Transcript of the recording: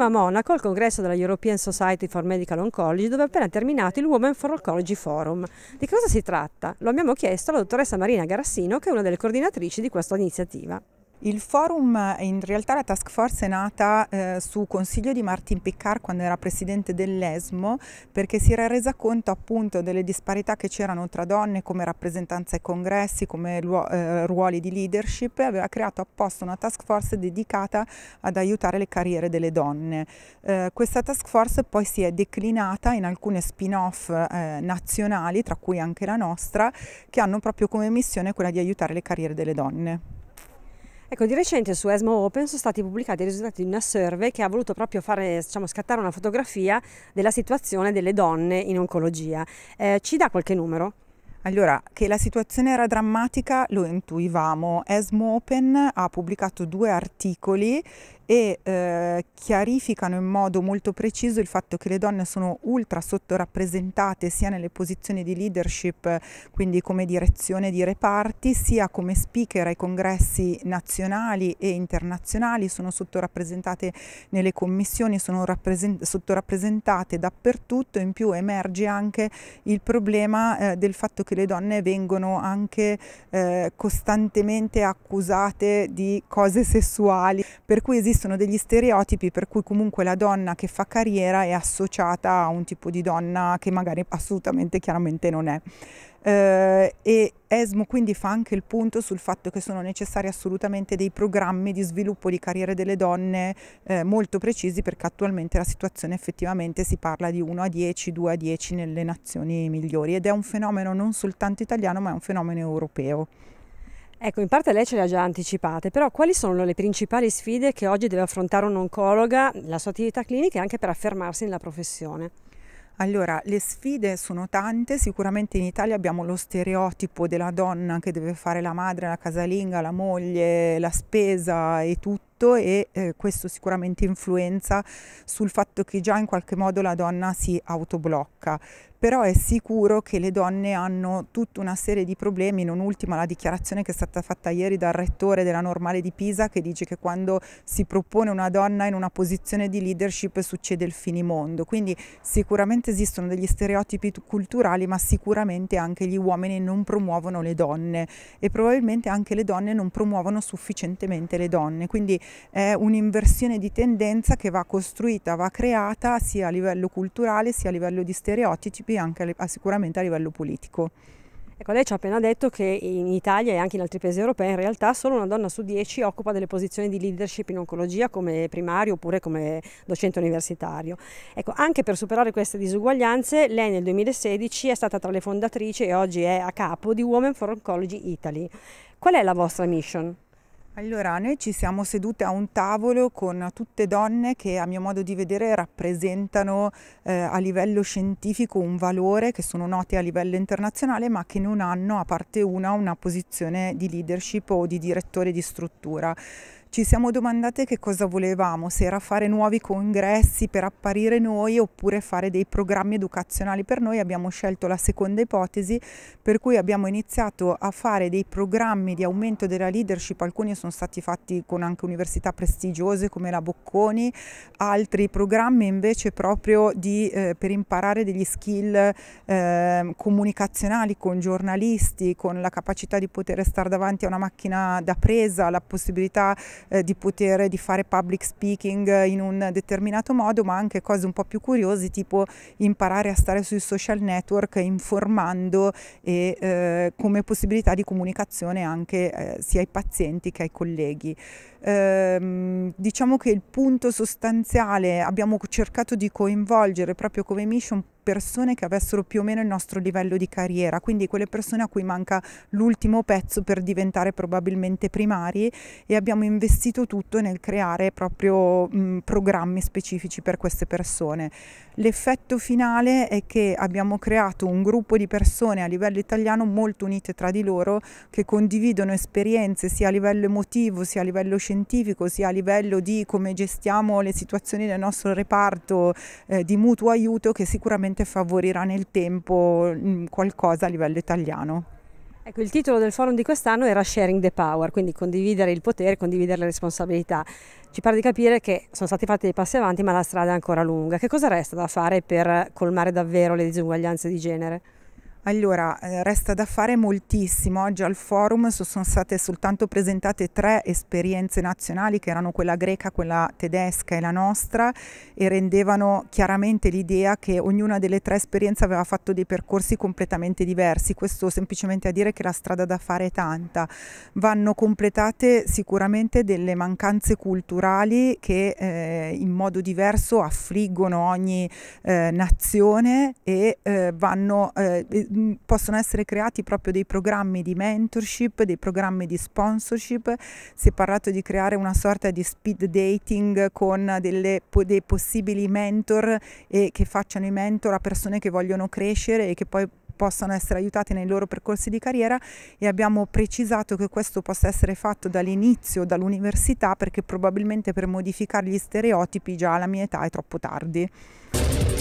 Siamo a Monaco al congresso della European Society for Medical Oncology dove è appena terminato il Women for Oncology Forum. Di cosa si tratta? Lo abbiamo chiesto alla dottoressa Marina Garassino che è una delle coordinatrici di questa iniziativa. Il forum in realtà la task force è nata eh, su consiglio di Martin Piccard quando era presidente dell'ESMO perché si era resa conto appunto delle disparità che c'erano tra donne come rappresentanza ai congressi, come eh, ruoli di leadership e aveva creato apposta una task force dedicata ad aiutare le carriere delle donne. Eh, questa task force poi si è declinata in alcune spin-off eh, nazionali, tra cui anche la nostra, che hanno proprio come missione quella di aiutare le carriere delle donne. Ecco, di recente su ESMO Open sono stati pubblicati i risultati di una survey che ha voluto proprio fare, diciamo, scattare una fotografia della situazione delle donne in oncologia. Eh, ci dà qualche numero? Allora, che la situazione era drammatica lo intuivamo. ESMO Open ha pubblicato due articoli e eh, chiarificano in modo molto preciso il fatto che le donne sono ultra sottorappresentate sia nelle posizioni di leadership, quindi come direzione di reparti, sia come speaker ai congressi nazionali e internazionali, sono sottorappresentate nelle commissioni, sono sottorappresentate dappertutto, in più emerge anche il problema eh, del fatto che le donne vengono anche eh, costantemente accusate di cose sessuali, per cui esiste esistono degli stereotipi per cui comunque la donna che fa carriera è associata a un tipo di donna che magari assolutamente chiaramente non è. Eh, e ESMO quindi fa anche il punto sul fatto che sono necessari assolutamente dei programmi di sviluppo di carriere delle donne eh, molto precisi perché attualmente la situazione effettivamente si parla di 1 a 10, 2 a 10 nelle nazioni migliori ed è un fenomeno non soltanto italiano ma è un fenomeno europeo. Ecco, in parte lei ce le ha già anticipate, però quali sono le principali sfide che oggi deve affrontare un'oncologa, la sua attività clinica e anche per affermarsi nella professione? Allora, le sfide sono tante, sicuramente in Italia abbiamo lo stereotipo della donna che deve fare la madre, la casalinga, la moglie, la spesa e tutto e eh, questo sicuramente influenza sul fatto che già in qualche modo la donna si autoblocca però è sicuro che le donne hanno tutta una serie di problemi, non ultima la dichiarazione che è stata fatta ieri dal rettore della normale di Pisa che dice che quando si propone una donna in una posizione di leadership succede il finimondo, quindi sicuramente esistono degli stereotipi culturali ma sicuramente anche gli uomini non promuovono le donne e probabilmente anche le donne non promuovono sufficientemente le donne, quindi è un'inversione di tendenza che va costruita, va creata sia a livello culturale sia a livello di stereotipi campi, anche sicuramente a livello politico. Ecco, lei ci ha appena detto che in Italia e anche in altri paesi europei in realtà solo una donna su dieci occupa delle posizioni di leadership in oncologia come primario oppure come docente universitario. Ecco, anche per superare queste disuguaglianze, lei nel 2016 è stata tra le fondatrici e oggi è a capo di Women for Oncology Italy. Qual è la vostra mission? Allora, noi ci siamo sedute a un tavolo con tutte donne che a mio modo di vedere rappresentano eh, a livello scientifico un valore che sono note a livello internazionale ma che non hanno, a parte una, una posizione di leadership o di direttore di struttura. Ci siamo domandate che cosa volevamo, se era fare nuovi congressi per apparire noi oppure fare dei programmi educazionali per noi. Abbiamo scelto la seconda ipotesi per cui abbiamo iniziato a fare dei programmi di aumento della leadership, alcuni sono stati fatti con anche università prestigiose come la Bocconi, altri programmi invece proprio di, eh, per imparare degli skill eh, comunicazionali con giornalisti, con la capacità di poter stare davanti a una macchina da presa, la possibilità eh, di potere di fare public speaking eh, in un determinato modo, ma anche cose un po' più curiose tipo imparare a stare sui social network informando e eh, come possibilità di comunicazione anche eh, sia ai pazienti che ai colleghi. Ehm, diciamo che il punto sostanziale abbiamo cercato di coinvolgere proprio come mission persone che avessero più o meno il nostro livello di carriera, quindi quelle persone a cui manca l'ultimo pezzo per diventare probabilmente primari e abbiamo investito tutto nel creare proprio mh, programmi specifici per queste persone. L'effetto finale è che abbiamo creato un gruppo di persone a livello italiano molto unite tra di loro che condividono esperienze sia a livello emotivo, sia a livello scientifico, sia a livello di come gestiamo le situazioni del nostro reparto eh, di mutuo aiuto che sicuramente sicuramente favorirà nel tempo mm, qualcosa a livello italiano. Ecco, il titolo del forum di quest'anno era Sharing the Power, quindi condividere il potere, condividere le responsabilità. Ci pare di capire che sono stati fatti dei passi avanti, ma la strada è ancora lunga. Che cosa resta da fare per colmare davvero le disuguaglianze di genere? Allora, eh, resta da fare moltissimo. Oggi al forum sono state soltanto presentate tre esperienze nazionali che erano quella greca, quella tedesca e la nostra e rendevano chiaramente l'idea che ognuna delle tre esperienze aveva fatto dei percorsi completamente diversi. Questo semplicemente a dire che la strada da fare è tanta. Vanno completate sicuramente delle mancanze culturali che eh, in modo diverso affliggono ogni eh, nazione e eh, vanno eh, Mm, possono essere creati proprio dei programmi di mentorship, dei programmi di sponsorship, si è parlato di creare una sorta di speed dating con delle, dei possibili mentor e che facciano i mentor a persone che vogliono crescere e che poi possano essere aiutate nei loro percorsi di carriera e abbiamo precisato che questo possa essere fatto dall'inizio, dall'università, perché probabilmente per modificare gli stereotipi già alla mia età è troppo tardi.